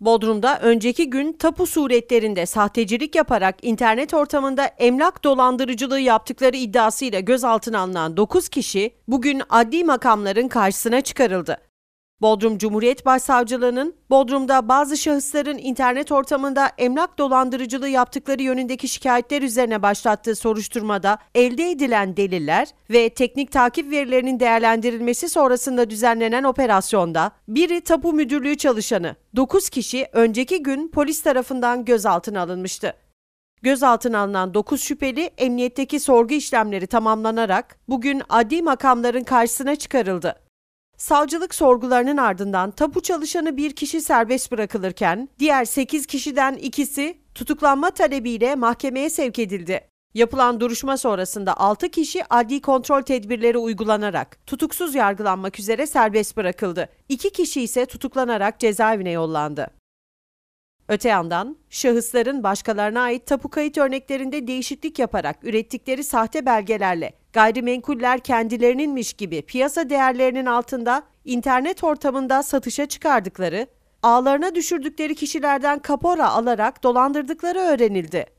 Bodrum'da önceki gün tapu suretlerinde sahtecilik yaparak internet ortamında emlak dolandırıcılığı yaptıkları iddiasıyla gözaltına alınan 9 kişi bugün adli makamların karşısına çıkarıldı. Bodrum Cumhuriyet Başsavcılığı'nın Bodrum'da bazı şahısların internet ortamında emlak dolandırıcılığı yaptıkları yönündeki şikayetler üzerine başlattığı soruşturmada elde edilen deliller ve teknik takip verilerinin değerlendirilmesi sonrasında düzenlenen operasyonda biri tapu müdürlüğü çalışanı, 9 kişi önceki gün polis tarafından gözaltına alınmıştı. Gözaltına alınan 9 şüpheli emniyetteki sorgu işlemleri tamamlanarak bugün adli makamların karşısına çıkarıldı. Savcılık sorgularının ardından tapu çalışanı bir kişi serbest bırakılırken diğer 8 kişiden ikisi tutuklanma talebiyle mahkemeye sevk edildi. Yapılan duruşma sonrasında 6 kişi adli kontrol tedbirleri uygulanarak tutuksuz yargılanmak üzere serbest bırakıldı. 2 kişi ise tutuklanarak cezaevine yollandı. Öte yandan şahısların başkalarına ait tapu kayıt örneklerinde değişiklik yaparak ürettikleri sahte belgelerle gayrimenkuller kendilerininmiş gibi piyasa değerlerinin altında internet ortamında satışa çıkardıkları, ağlarına düşürdükleri kişilerden kapora alarak dolandırdıkları öğrenildi.